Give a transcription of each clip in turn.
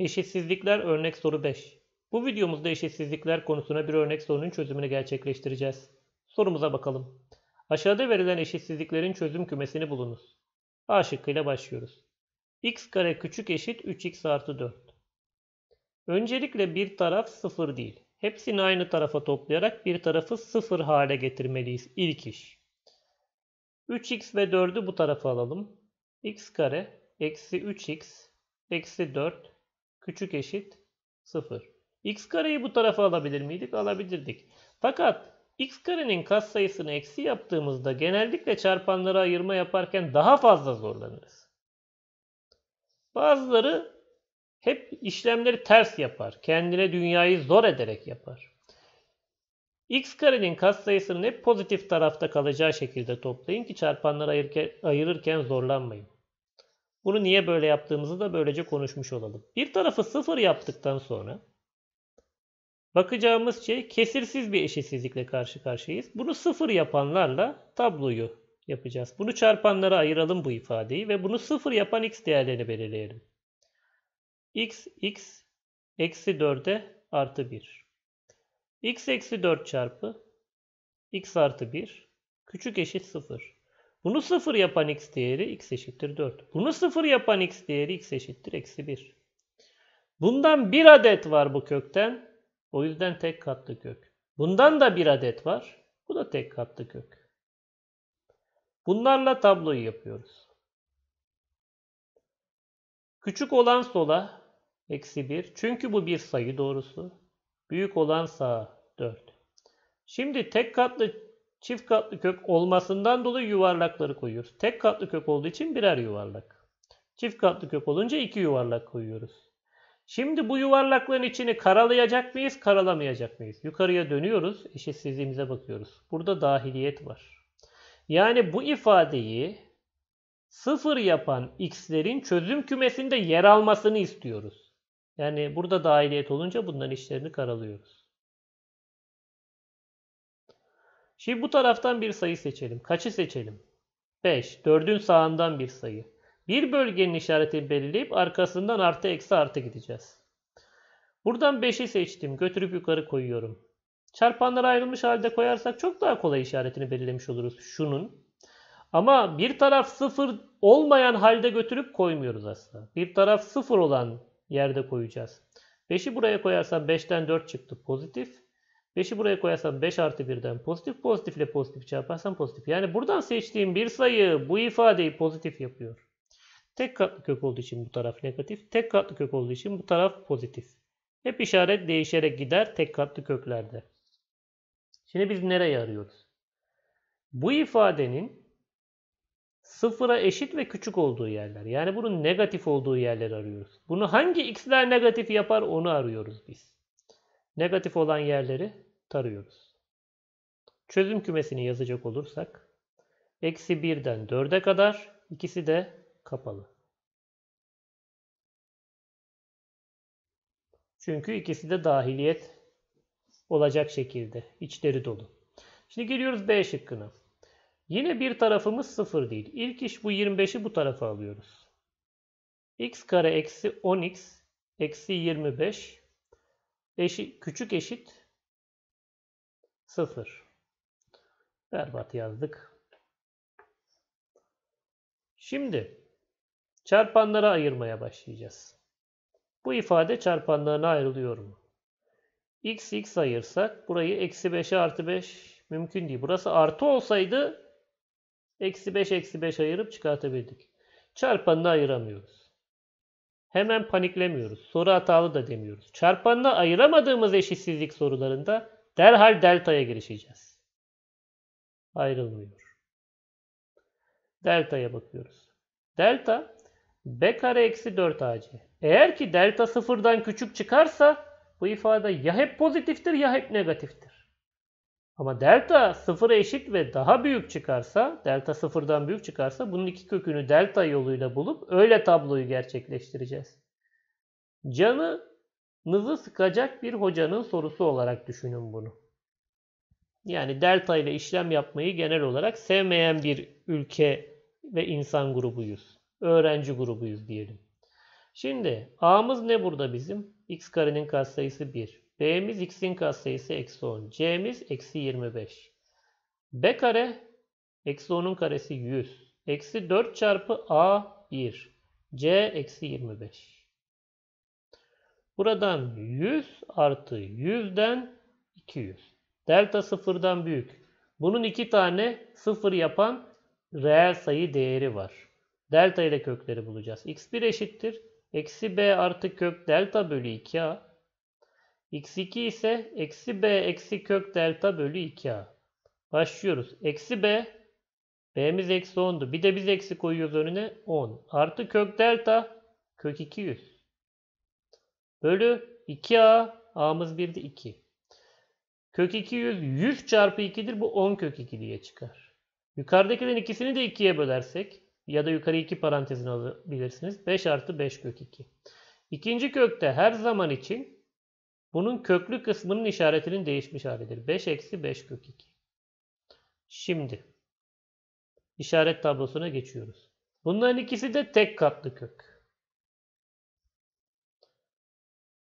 Eşitsizlikler örnek soru 5. Bu videomuzda eşitsizlikler konusuna bir örnek sorunun çözümünü gerçekleştireceğiz. Sorumuza bakalım. Aşağıda verilen eşitsizliklerin çözüm kümesini bulunuz. A şıkkıyla başlıyoruz. x kare küçük eşit 3x artı 4. Öncelikle bir taraf 0 değil. Hepsini aynı tarafa toplayarak bir tarafı 0 hale getirmeliyiz. İlk iş. 3x ve 4'ü bu tarafa alalım. x kare eksi 3x eksi 4 küçük eşit 0. X kareyi bu tarafa alabilir miydik? Alabilirdik. Fakat x karenin katsayısını eksi yaptığımızda genellikle çarpanlara ayırma yaparken daha fazla zorlanırız. Bazıları hep işlemleri ters yapar. Kendine dünyayı zor ederek yapar. X karenin katsayısının hep pozitif tarafta kalacağı şekilde toplayın ki çarpanları ayırırken zorlanmayın. Bunu niye böyle yaptığımızı da böylece konuşmuş olalım. Bir tarafı sıfır yaptıktan sonra bakacağımız şey kesirsiz bir eşitsizlikle karşı karşıyayız. Bunu sıfır yapanlarla tabloyu yapacağız. Bunu çarpanlara ayıralım bu ifadeyi ve bunu sıfır yapan x değerlerini belirleyelim. x, x, eksi 4'e artı 1. x eksi 4 çarpı x artı 1 küçük eşit 0. Bunu sıfır yapan x değeri x eşittir 4. Bunu sıfır yapan x değeri x eşittir eksi 1. Bundan bir adet var bu kökten. O yüzden tek katlı kök. Bundan da bir adet var. Bu da tek katlı kök. Bunlarla tabloyu yapıyoruz. Küçük olan sola eksi 1. Çünkü bu bir sayı doğrusu. Büyük olan sağa 4. Şimdi tek katlı Çift katlı kök olmasından dolayı yuvarlakları koyuyoruz. Tek katlı kök olduğu için birer yuvarlak. Çift katlı kök olunca iki yuvarlak koyuyoruz. Şimdi bu yuvarlakların içini karalayacak mıyız, karalamayacak mıyız? Yukarıya dönüyoruz, eşitsizliğimize bakıyoruz. Burada dahiliyet var. Yani bu ifadeyi sıfır yapan x'lerin çözüm kümesinde yer almasını istiyoruz. Yani burada dahiliyet olunca bunların işlerini karalıyoruz. Şimdi bu taraftan bir sayı seçelim. Kaçı seçelim? 5. 4'ün sağından bir sayı. Bir bölgenin işaretini belirleyip arkasından artı eksi artı gideceğiz. Buradan 5'i seçtim. Götürüp yukarı koyuyorum. Çarpanlara ayrılmış halde koyarsak çok daha kolay işaretini belirlemiş oluruz. Şunun. Ama bir taraf sıfır olmayan halde götürüp koymuyoruz aslında. Bir taraf sıfır olan yerde koyacağız. 5'i buraya koyarsam 5'ten 4 çıktı pozitif. 5'i buraya koyarsam 5 artı 1'den pozitif. Pozitifle pozitif çarparsam pozitif. Yani buradan seçtiğim bir sayı bu ifadeyi pozitif yapıyor. Tek katlı kök olduğu için bu taraf negatif. Tek katlı kök olduğu için bu taraf pozitif. Hep işaret değişerek gider tek katlı köklerde. Şimdi biz nereye arıyoruz? Bu ifadenin sıfıra eşit ve küçük olduğu yerler. Yani bunun negatif olduğu yerleri arıyoruz. Bunu hangi x'ler negatif yapar onu arıyoruz biz. Negatif olan yerleri tarıyoruz. Çözüm kümesini yazacak olursak eksi 1'den 4'e kadar ikisi de kapalı. Çünkü ikisi de dahiliyet olacak şekilde. içleri dolu. Şimdi geliyoruz B şıkkına. Yine bir tarafımız sıfır değil. İlk iş bu 25'i bu tarafa alıyoruz. x kare eksi 10x eksi 25 Eşit, küçük eşit 0. Berbat yazdık. Şimdi çarpanlara ayırmaya başlayacağız. Bu ifade çarpanlarına ayrılıyor mu? x x ayırsak burayı eksi 5'e artı 5 mümkün değil. Burası artı olsaydı eksi 5 eksi 5 ayırıp çıkartabilirdik. Çarpanını ayıramıyoruz. Hemen paniklemiyoruz. Soru hatalı da demiyoruz. Çarpanla ayıramadığımız eşitsizlik sorularında derhal deltaya girişeceğiz. Ayrılmıyor. Deltaya bakıyoruz. Delta b kare eksi 4 ac. Eğer ki delta sıfırdan küçük çıkarsa bu ifade ya hep pozitiftir ya hep negatiftir. Ama delta sıfıra eşit ve daha büyük çıkarsa, delta sıfırdan büyük çıkarsa bunun iki kökünü delta yoluyla bulup öyle tabloyu gerçekleştireceğiz. Canı nızı sıkacak bir hocanın sorusu olarak düşünün bunu. Yani delta ile işlem yapmayı genel olarak sevmeyen bir ülke ve insan grubuyuz. Öğrenci grubuyuz diyelim. Şimdi a'mız ne burada bizim? x karenin katsayısı 1. B'miz x'in katsayısı eksi 10. C'miz eksi 25. B kare eksi 10'un karesi 100. Eksi 4 çarpı A 1. C eksi 25. Buradan 100 artı 100'den 200. Delta sıfırdan büyük. Bunun iki tane sıfır yapan reel sayı değeri var. Delta ile kökleri bulacağız. x1 eşittir. Eksi b artı kök delta bölü 2a X2 ise eksi b eksi kök delta bölü 2a. Başlıyoruz. Eksi b. B'miz eksi 10'du. Bir de biz eksi koyuyoruz önüne 10. Artı kök delta kök 200. Bölü 2a. A'mız 1'di 2. Kök 200 100 çarpı 2'dir. Bu 10 kök 2 diye çıkar. Yukarıdakilerin ikisini de 2'ye bölersek ya da yukarı 2 parantezine alabilirsiniz. 5 artı 5 kök 2. İkinci kökte her zaman için bunun köklü kısmının işaretinin değişmiş halidir. 5 eksi 5 kök 2. Şimdi işaret tablosuna geçiyoruz. Bunların ikisi de tek katlı kök.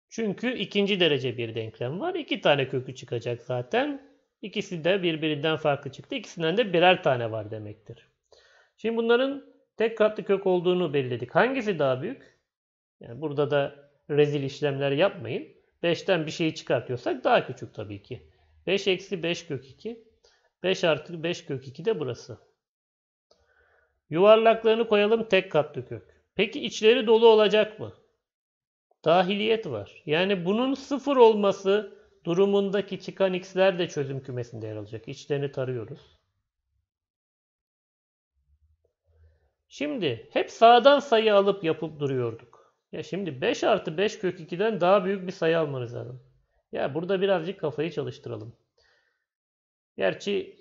Çünkü ikinci derece bir denklem var. iki tane kökü çıkacak zaten. İkisi de birbirinden farklı çıktı. İkisinden de birer tane var demektir. Şimdi bunların tek katlı kök olduğunu belirledik. Hangisi daha büyük? Yani burada da rezil işlemler yapmayın. 5'ten bir şeyi çıkartıyorsak daha küçük tabii ki. 5 eksi 5 kök 2. 5 artı 5 kök 2 de burası. Yuvarlaklarını koyalım tek katlı kök. Peki içleri dolu olacak mı? Dahiliyet var. Yani bunun sıfır olması durumundaki çıkan x'ler de çözüm kümesinde yer alacak. İçlerini tarıyoruz. Şimdi hep sağdan sayı alıp yapıp duruyorduk. Ya şimdi 5 artı 5 kök 2'den daha büyük bir sayı almanız lazım. Ya burada birazcık kafayı çalıştıralım. Gerçi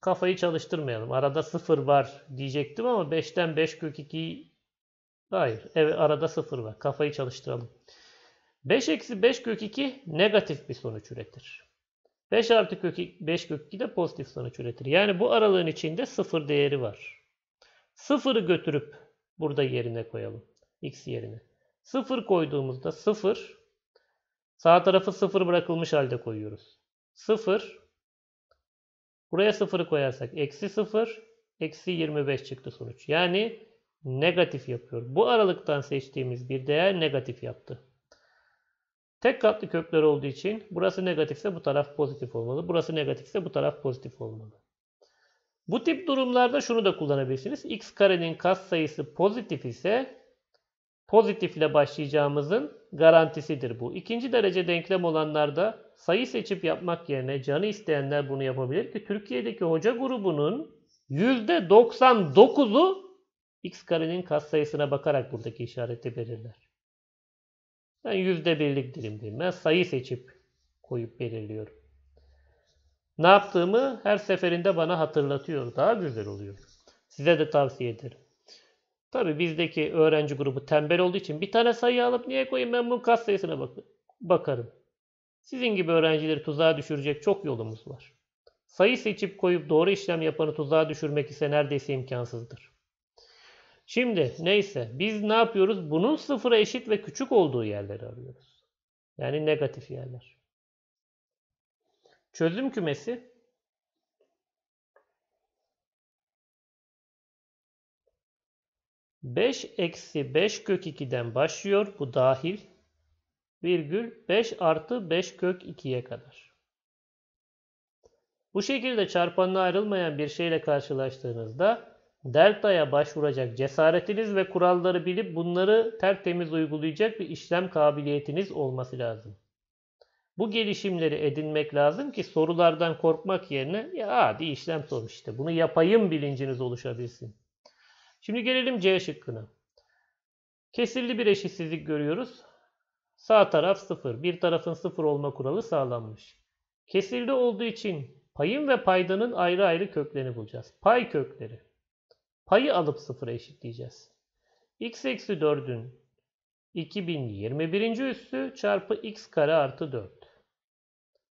kafayı çalıştırmayalım. Arada 0 var diyecektim ama 5'ten 5 kök 2 hayır. Evet arada 0 var. Kafayı çalıştıralım. 5 eksi 5 kök 2 negatif bir sonuç üretir. 5 artı kök 5 kök 2 de pozitif sonuç üretir. Yani bu aralığın içinde 0 değeri var. 0'ı götürüp burada yerine koyalım. X yerine. 0 koyduğumuzda 0 sağ tarafı 0 bırakılmış halde koyuyoruz. 0 buraya 0'ı koyarsak eksi 0 eksi 25 çıktı sonuç. Yani negatif yapıyor. Bu aralıktan seçtiğimiz bir değer negatif yaptı. Tek katlı kökler olduğu için burası negatifse bu taraf pozitif olmalı. Burası negatifse bu taraf pozitif olmalı. Bu tip durumlarda şunu da kullanabilirsiniz. x karenin katsayısı pozitif ise pozitifle başlayacağımızın garantisidir bu. İkinci derece denklem olanlarda sayı seçip yapmak yerine canı isteyenler bunu yapabilir ki Türkiye'deki hoca grubunun %99'u x karenin katsayısına bakarak buradaki işareti belirler. Ben %1'lik değil Ben sayı seçip koyup belirliyorum. Ne yaptığımı her seferinde bana hatırlatıyor. Daha güzel oluyor. Size de tavsiye ederim. Tabi bizdeki öğrenci grubu tembel olduğu için bir tane sayı alıp niye koyayım ben bunun kat sayısına bak bakarım. Sizin gibi öğrencileri tuzağa düşürecek çok yolumuz var. Sayı seçip koyup doğru işlem yapanı tuzağa düşürmek ise neredeyse imkansızdır. Şimdi neyse biz ne yapıyoruz? Bunun sıfıra eşit ve küçük olduğu yerleri arıyoruz. Yani negatif yerler. Çözüm kümesi 5 eksi 5 kök 2'den başlıyor. Bu dahil. Virgül 5 artı 5 kök 2'ye kadar. Bu şekilde çarpanına ayrılmayan bir şeyle karşılaştığınızda delta'ya başvuracak cesaretiniz ve kuralları bilip bunları tertemiz uygulayacak bir işlem kabiliyetiniz olması lazım. Bu gelişimleri edinmek lazım ki sorulardan korkmak yerine ya hadi işlem sonuçta işte, bunu yapayım bilinciniz oluşabilsin. Şimdi gelelim C şıkkına. Kesirli bir eşitsizlik görüyoruz. Sağ taraf 0. Bir tarafın 0 olma kuralı sağlanmış. Kesirli olduğu için payın ve paydanın ayrı ayrı köklerini bulacağız. Pay kökleri. Payı alıp 0'a eşitleyeceğiz. x eksi 4'ün 2021. üssü çarpı x kare artı 4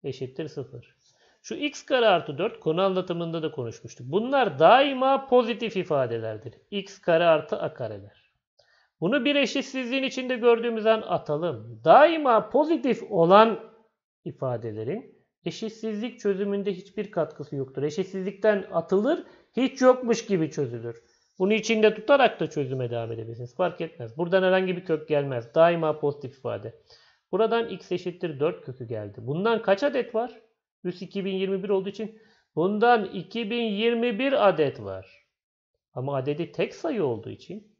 eşittir 0. Şu x kare artı 4 konu anlatımında da konuşmuştuk. Bunlar daima pozitif ifadelerdir. x kare artı a kareler. Bunu bir eşitsizliğin içinde gördüğümüz an atalım. Daima pozitif olan ifadelerin eşitsizlik çözümünde hiçbir katkısı yoktur. Eşitsizlikten atılır, hiç yokmuş gibi çözülür. Bunu içinde tutarak da çözüme devam edebilirsiniz. Fark etmez. Buradan herhangi bir kök gelmez. Daima pozitif ifade. Buradan x eşittir 4 kökü geldi. Bundan kaç adet var? Üst 2021 olduğu için bundan 2021 adet var. Ama adedi tek sayı olduğu için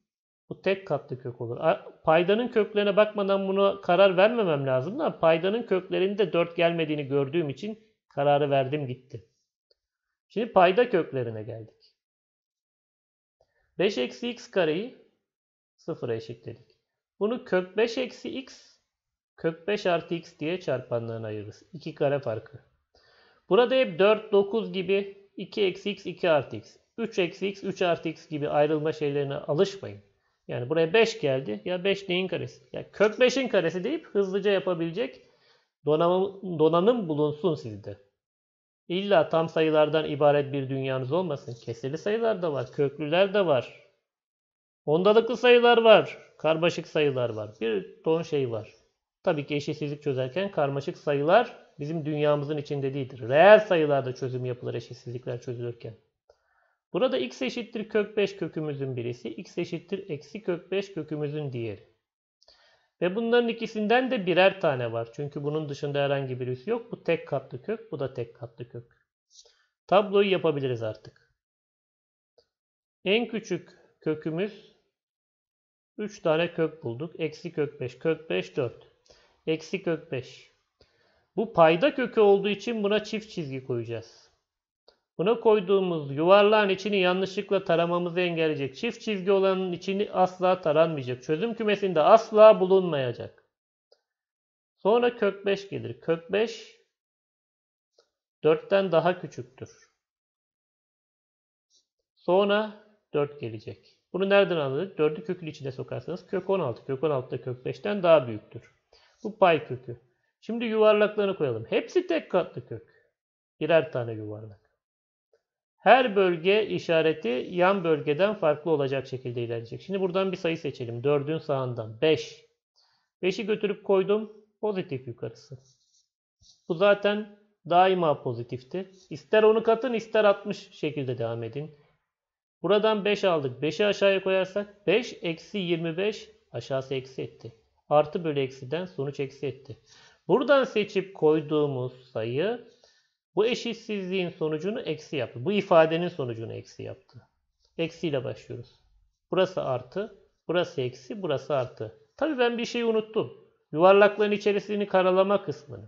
bu tek katlı kök olur. Paydanın köklerine bakmadan bunu karar vermemem lazım da paydanın köklerinde 4 gelmediğini gördüğüm için kararı verdim gitti. Şimdi payda köklerine geldik. 5 eksi x kareyi 0'a eşitledik. Bunu kök 5 eksi x kök 5 artı x diye çarpanlarına ayırırız. 2 kare farkı. Burada hep 4, 9 gibi 2 eksi x, 2 artı x. 3 eksi x, 3 artı x gibi ayrılma şeylerine alışmayın. Yani buraya 5 geldi. Ya 5 neyin karesi? Ya kök 5'in karesi deyip hızlıca yapabilecek donanım, donanım bulunsun sizde. İlla tam sayılardan ibaret bir dünyanız olmasın. Kesirli sayılar da var, köklüler de var. Ondalıklı sayılar var, karmaşık sayılar var. Bir ton şey var. Tabii ki eşitsizlik çözerken karmaşık sayılar bizim dünyamızın içinde değildir. Reel sayılarda çözüm yapılır eşitsizlikler çözülürken. Burada x eşittir kök 5 kökümüzün birisi, x eşittir eksi kök 5 kökümüzün diğeri. Ve bunların ikisinden de birer tane var. Çünkü bunun dışında herhangi birisi yok. Bu tek katlı kök, bu da tek katlı kök. Tabloyu yapabiliriz artık. En küçük kökümüz 3 tane kök bulduk. Eksi kök 5, kök 5, 4. Eksi kök 5. Bu payda kökü olduğu için buna çift çizgi koyacağız. Buna koyduğumuz yuvarlağın içini yanlışlıkla taramamızı engelleyecek. Çift çizgi olanın içini asla taranmayacak. Çözüm kümesinde asla bulunmayacak. Sonra kök 5 gelir. Kök 5 4'ten daha küçüktür. Sonra 4 gelecek. Bunu nereden anladık? 4'ü kökün içine sokarsanız kök 16. Kök 16 da kök 5'ten daha büyüktür. Bu pay kökü. Şimdi yuvarlaklarını koyalım. Hepsi tek katlı kök. Birer tane yuvarlak. Her bölge işareti yan bölgeden farklı olacak şekilde ilerleyecek. Şimdi buradan bir sayı seçelim. 4'ün sağından 5. 5'i götürüp koydum. Pozitif yukarısı. Bu zaten daima pozitifti. İster onu katın ister 60 şekilde devam edin. Buradan 5 aldık. 5'i aşağıya koyarsak 5 eksi 25 aşağısı eksi etti. Artı bölü eksiden sonuç eksi etti. Buradan seçip koyduğumuz sayı bu eşitsizliğin sonucunu eksi yaptı. Bu ifadenin sonucunu eksi yaptı. Eksiyle başlıyoruz. Burası artı, burası eksi, burası artı. Tabii ben bir şey unuttum. Yuvarlakların içerisini karalama kısmını.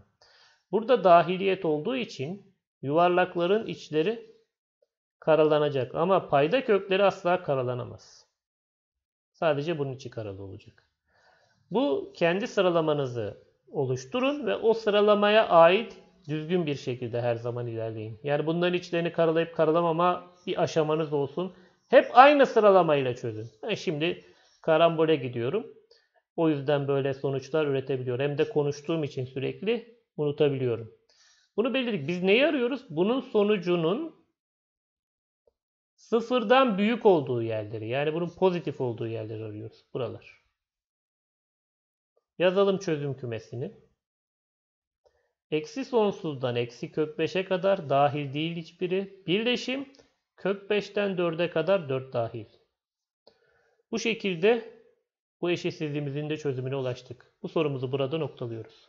Burada dahiliyet olduğu için yuvarlakların içleri karalanacak. Ama payda kökleri asla karalanamaz. Sadece bunun içi karalı olacak. Bu kendi sıralamanızı oluşturun ve o sıralamaya ait düzgün bir şekilde her zaman ilerleyin. Yani bunların içlerini karalayıp karalamama bir aşamanız olsun. Hep aynı sıralamayla çözün. Ben şimdi karambole gidiyorum. O yüzden böyle sonuçlar üretebiliyorum. Hem de konuştuğum için sürekli unutabiliyorum. Bunu belirledik. Biz neyi arıyoruz? Bunun sonucunun sıfırdan büyük olduğu yerleri. Yani bunun pozitif olduğu yerleri arıyoruz. Buralar. Yazalım çözüm kümesini. Eksi sonsuzdan eksi kök 5'e kadar dahil değil hiçbiri. Birleşim kök 5'ten 4'e kadar 4 dahil. Bu şekilde bu eşitsizliğimizin de çözümüne ulaştık. Bu sorumuzu burada noktalıyoruz.